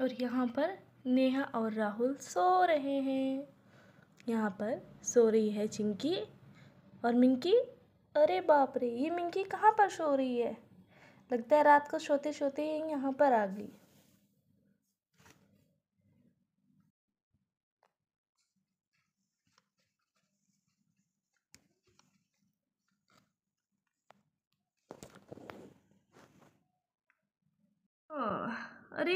और यहाँ पर नेहा और राहुल सो रहे हैं यहाँ पर सो रही है चिंकी और मिंकी अरे बाप रे ये मिंकी कहाँ पर सो रही है लगता है रात को सोते सोते यहाँ पर आ गई अरे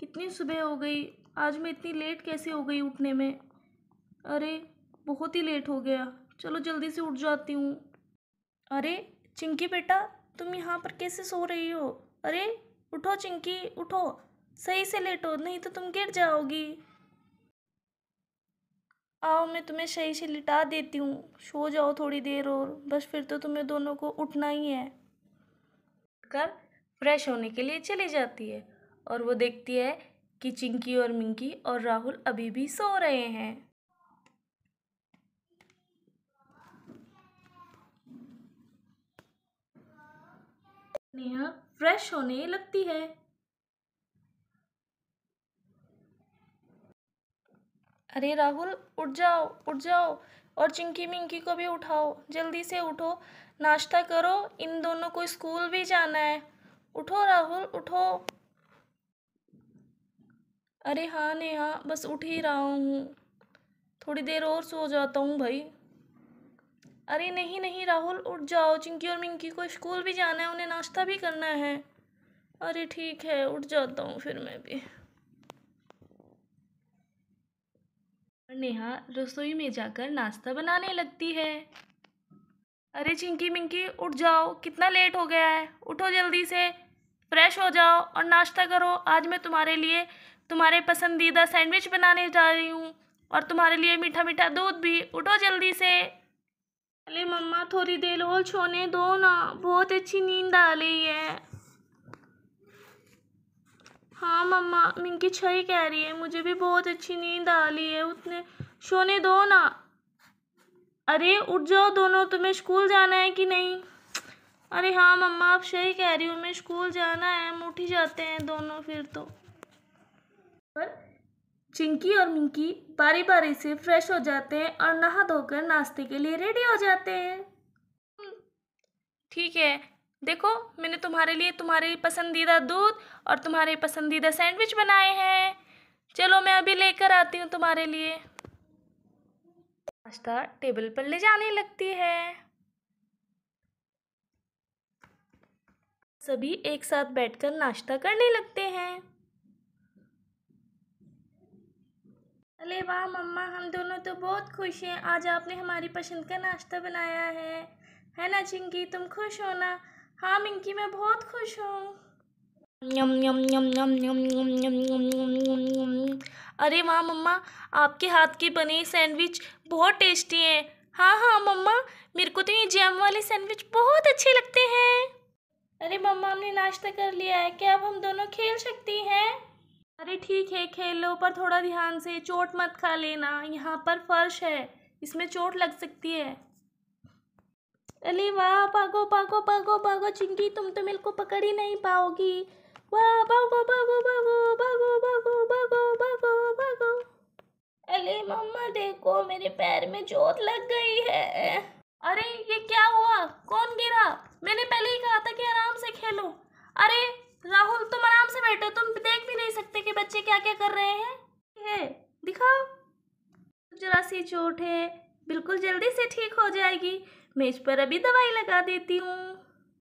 कितनी सुबह हो गई आज मैं इतनी लेट कैसे हो गई उठने में अरे बहुत ही लेट हो गया चलो जल्दी से उठ जाती हूँ अरे चिंकी बेटा तुम यहाँ पर कैसे सो रही हो अरे उठो चिंकी उठो सही से लेट हो नहीं तो तुम गिर जाओगी आओ मैं तुम्हें सही से लिटा देती हूँ सो जाओ थोड़ी देर और बस फिर तो तुम्हें दोनों को उठना ही है कर फ्रेश होने के लिए चली जाती है और वो देखती है कि चिंकी और मिंकी और राहुल अभी भी सो रहे हैं नेहा फ्रेश होने लगती है अरे राहुल उठ जाओ उठ जाओ और चिंकी मिंकी को भी उठाओ जल्दी से उठो नाश्ता करो इन दोनों को स्कूल भी जाना है उठो राहुल उठो अरे हाँ नेहा बस उठ ही रहा हूँ थोड़ी देर और सो जाता हूँ भाई अरे नहीं नहीं राहुल उठ जाओ चिंकी और मिंकी को स्कूल भी जाना है उन्हें नाश्ता भी करना है अरे ठीक है उठ जाता हूँ फिर मैं भी नेहा रसोई में जाकर नाश्ता बनाने लगती है अरे चिंकी मिंकी उठ जाओ कितना लेट हो गया है उठो जल्दी से फ्रेश हो जाओ और नाश्ता करो आज मैं तुम्हारे लिए तुम्हारे पसंदीदा सैंडविच बनाने जा रही हूँ और तुम्हारे लिए मीठा मीठा दूध भी उठो जल्दी से अरे मम्मा थोड़ी देर और छोने दो ना बहुत अच्छी नींद आ रही है हाँ मम्मा मिंकी छही कह रही है मुझे भी बहुत अच्छी नींद आ रही है उतने छोने दो ना अरे उठ जाओ दोनों तुम्हें स्कूल जाना है कि नहीं अरे हाँ मम्मा आप सही कह रही हो मैं स्कूल जाना है हम उठ ही जाते हैं दोनों फिर तो पर चिंकी और मिंकी बारी बारी से फ्रेश हो जाते हैं और नहा धोकर नाश्ते के लिए रेडी हो जाते हैं हम्म, ठीक है देखो मैंने तुम्हारे लिए तुम्हारे पसंदीदा दूध और तुम्हारे पसंदीदा सैंडविच बनाए हैं चलो मैं अभी लेकर आती हूँ तुम्हारे लिए नाश्ता टेबल पर ले जाने लगती है सभी एक साथ बैठकर नाश्ता करने लगते हैं अरे वाह मम्मा हम दोनों तो बहुत खुश हैं आज आपने हमारी पसंद का नाश्ता बनाया है है ना चिंकी तुम खुश हो ना हाँ मिंकी मैं बहुत खुश हूँ अरे वाह मम्मा आपके हाथ के बने सैंडविच बहुत टेस्टी हैं हाँ हाँ मम्मा मेरे को तो ये जैम वाले सैंडविच बहुत अच्छे लगते हैं अरे मम्मा हमने नाश्ता कर लिया है क्या अब हम दोनों खेल सकती हैं अरे ठीक है खेल लो पर थोड़ा ध्यान से चोट मत खा लेना यहाँ पर फर्श है इसमें चोट लग सकती है अरे वाह भागो भागो भागो भागो चिंकी तुम तो मेरे को पकड़ ही नहीं पाओगी वाह भागो भागो भागो भागो भागो भागो भागो भागो अरे मम्मा देखो मेरे पैर में चोट लग गई है अरे ये क्या हुआ कौन गिरा मैंने पहले ही कहा था कि आराम से खेलो अरे राहुल तुम आराम से बैठो तुम देख भी नहीं सकते कि बच्चे क्या क्या कर रहे हैं है दिखाओ जरा सी चोट है बिल्कुल जल्दी से ठीक हो जाएगी मैं इस पर अभी दवाई लगा देती हूँ